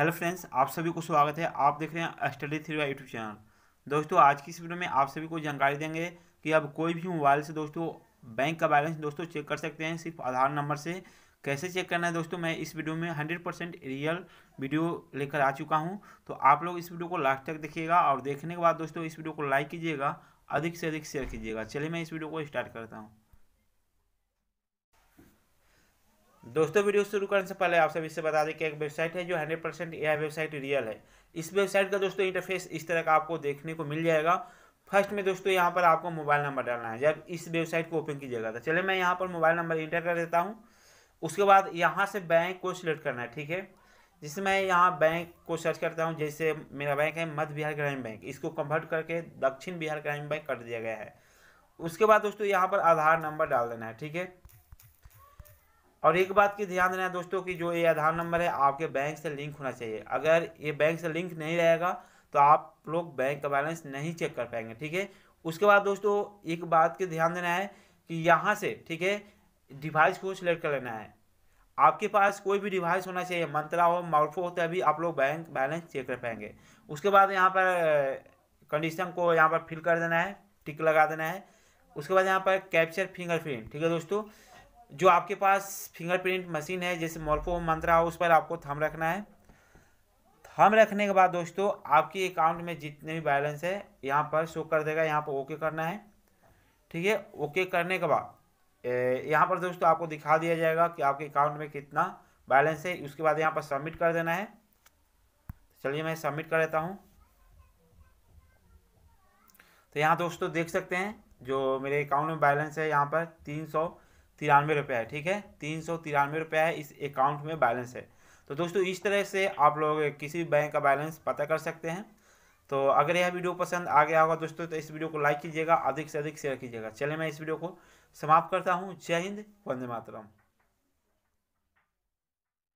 hello friends आप सभी को स्वागत है आप देख रहे हैं study three Y YouTube channel दोस्तों आज की इस वीडियो में आप सभी को जानकारी देंगे कि आप कोई भी मोबाइल से दोस्तों बैंक का बैलेंस दोस्तों चेक कर सकते हैं सिर्फ आधार नंबर से कैसे चेक करना है दोस्तों मैं इस वीडियो में हंड्रेड परसेंट रियल वीडियो लेकर आ चुका हूँ तो आप लोग इस वीडियो को लास्ट तक देखिएगा और देखने के बाद दोस्तों इस वीडियो को लाइक कीजिएगा अधिक से अधिक शेयर कीजिएगा चलिए मैं इस वीडियो को स्टार्ट करता हूँ दोस्तों वीडियो शुरू करने से पहले आप सभी से बता दें कि एक वेबसाइट है जो 100 परसेंट यह वेबसाइट रियल है इस वेबसाइट का दोस्तों इंटरफेस इस तरह का आपको देखने को मिल जाएगा फर्स्ट में दोस्तों यहाँ पर आपको मोबाइल नंबर डालना है जब इस वेबसाइट को ओपन कीजिएगा तो चले मैं यहाँ पर मोबाइल नंबर इंटर कर देता हूँ उसके बाद यहाँ से बैंक को सिलेक्ट करना है ठीक है जिससे मैं यहाँ बैंक को सर्च करता हूँ जैसे मेरा बैंक है मध्य बिहार ग्रामीण बैंक इसको कन्वर्ट करके दक्षिण बिहार ग्रामीण बैंक कर दिया गया है उसके बाद दोस्तों यहाँ पर आधार नंबर डाल देना है ठीक है और एक बात की ध्यान देना है दोस्तों कि जो ये आधार नंबर है आपके बैंक से लिंक होना चाहिए अगर ये बैंक से लिंक नहीं रहेगा तो आप लोग बैंक का बैलेंस नहीं चेक कर पाएंगे ठीक है उसके बाद दोस्तों एक बात की ध्यान देना है कि यहाँ से ठीक है डिवाइस को सिलेक्ट कर लेना है आपके पास कोई भी डिवाइस होना चाहिए मंत्रा हो माउटफो हो तभी आप लोग बैंक बैलेंस चेक कर पाएंगे उसके बाद यहाँ पर कंडीशन को यहाँ पर फिल कर देना है टिक लगा देना है उसके बाद यहाँ पर कैप्चर फिंगर ठीक है दोस्तों जो आपके पास फिंगरप्रिंट मशीन है जैसे मोल्फो मंत्रा हो उस पर आपको थम रखना है थम रखने के बाद दोस्तों आपके अकाउंट में जितने भी बैलेंस है यहाँ पर शो कर देगा यहाँ पर ओके करना है ठीक है ओके करने के बाद यहाँ पर दोस्तों आपको दिखा दिया जाएगा कि आपके अकाउंट में कितना बैलेंस है उसके बाद यहाँ पर सबमिट कर देना है चलिए मैं सबमिट कर देता हूँ तो यहाँ दोस्तों देख सकते हैं जो मेरे अकाउंट में बैलेंस है यहाँ पर तीन सौ तिरानवे रुपये है ठीक है तीन सौ तिरानवे रुपये है इस अकाउंट में बैलेंस है तो दोस्तों इस तरह से आप लोग किसी भी बैंक का बैलेंस पता कर सकते हैं तो अगर यह वीडियो पसंद आ गया होगा दोस्तों तो इस वीडियो को लाइक कीजिएगा अधिक से अधिक शेयर कीजिएगा चले मैं इस वीडियो को समाप्त करता हूँ जय हिंद वंदे मातरम